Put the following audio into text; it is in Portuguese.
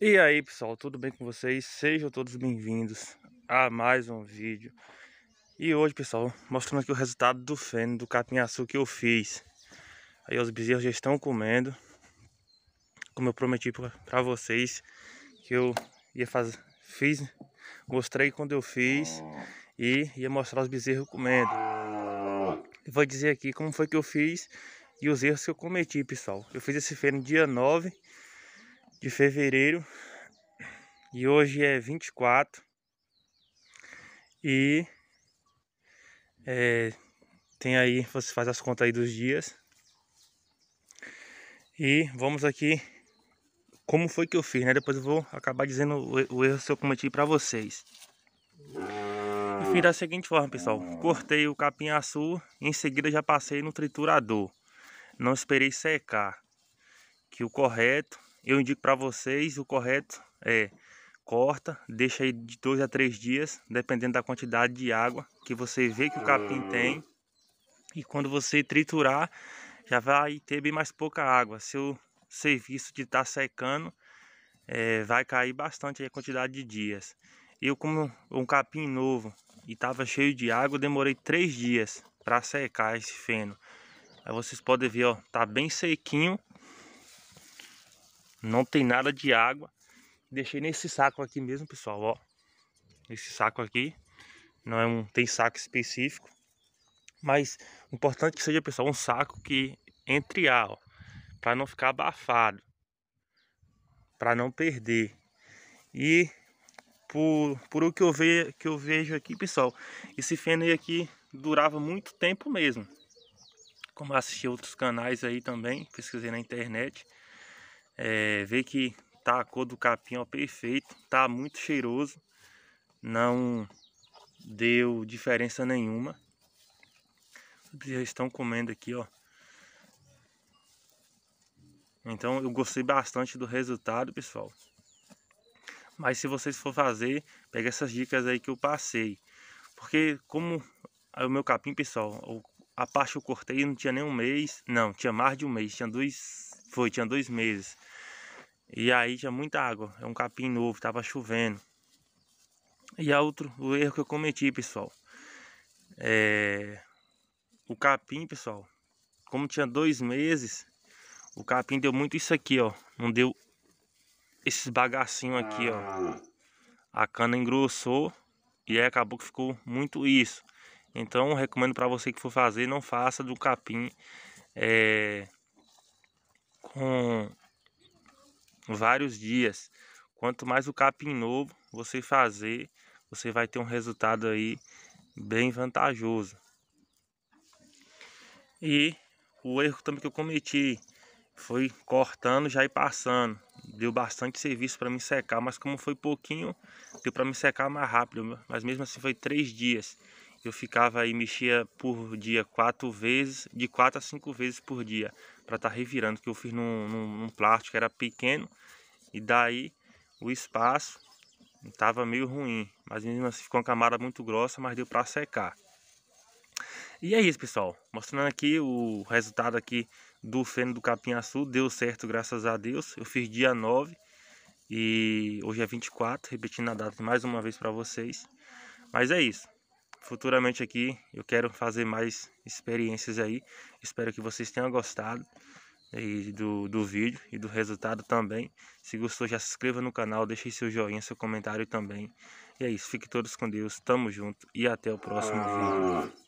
E aí pessoal, tudo bem com vocês? Sejam todos bem-vindos a mais um vídeo E hoje pessoal, mostrando aqui o resultado do feno do capinhaçu que eu fiz Aí os bezerros já estão comendo Como eu prometi para vocês Que eu ia fazer, fiz, mostrei quando eu fiz E ia mostrar os bezerros comendo Vou dizer aqui como foi que eu fiz e os erros que eu cometi pessoal Eu fiz esse feno dia 9 de fevereiro e hoje é 24 e é, tem aí, você faz as contas aí dos dias e vamos aqui como foi que eu fiz, né? Depois eu vou acabar dizendo o, erro que eu cometi para vocês. E fiz da seguinte forma, pessoal. Cortei o capim açu, em seguida já passei no triturador. Não esperei secar, que o correto eu indico para vocês o correto é corta, deixa aí de dois a três dias, dependendo da quantidade de água que você vê que o capim uhum. tem. E quando você triturar, já vai ter bem mais pouca água. Seu serviço de estar tá secando é, vai cair bastante a quantidade de dias. Eu, como um capim novo e estava cheio de água, demorei três dias para secar esse feno. Aí vocês podem ver, ó, tá bem sequinho não tem nada de água. Deixei nesse saco aqui mesmo, pessoal, ó. Esse saco aqui. Não é um, tem saco específico. Mas o importante é que seja, pessoal, um saco que entre ar, ó. Pra não ficar abafado. para não perder. E por, por o que eu, ve, que eu vejo aqui, pessoal, esse feno aqui durava muito tempo mesmo. Como assisti outros canais aí também, pesquisei na internet. É, ver que tá a cor do capim ó, perfeito, tá muito cheiroso, não deu diferença nenhuma. Já estão comendo aqui, ó. Então eu gostei bastante do resultado, pessoal. Mas se vocês for fazer, pega essas dicas aí que eu passei. Porque como é o meu capim, pessoal, a parte eu cortei não tinha nem um mês, não, tinha mais de um mês, tinha dois foi, tinha dois meses. E aí tinha muita água. É um capim novo, tava chovendo. E a outro, o erro que eu cometi, pessoal. É... O capim, pessoal. Como tinha dois meses, o capim deu muito isso aqui, ó. Não deu esses bagacinhos aqui, ó. A cana engrossou e aí acabou que ficou muito isso. Então, recomendo para você que for fazer, não faça do capim é, com vários dias. Quanto mais o capim novo você fazer, você vai ter um resultado aí bem vantajoso. E o erro também que eu cometi foi cortando já e passando. Deu bastante serviço para me secar, mas como foi pouquinho, deu para me secar mais rápido. Mas mesmo assim foi três dias. Eu ficava aí, mexia por dia quatro vezes, de quatro a cinco vezes por dia para estar tá revirando, que eu fiz num, num, num, plástico, era pequeno, e daí o espaço estava meio ruim, mas mesmo assim ficou uma camada muito grossa, mas deu para secar. E é isso, pessoal, mostrando aqui o resultado aqui do feno do capinhaçu, deu certo, graças a Deus, eu fiz dia 9, e hoje é 24, repetindo a data mais uma vez para vocês, mas é isso futuramente aqui eu quero fazer mais experiências aí. Espero que vocês tenham gostado aí do, do vídeo e do resultado também. Se gostou, já se inscreva no canal, deixe seu joinha, seu comentário também. E é isso, fiquem todos com Deus, tamo junto e até o próximo vídeo.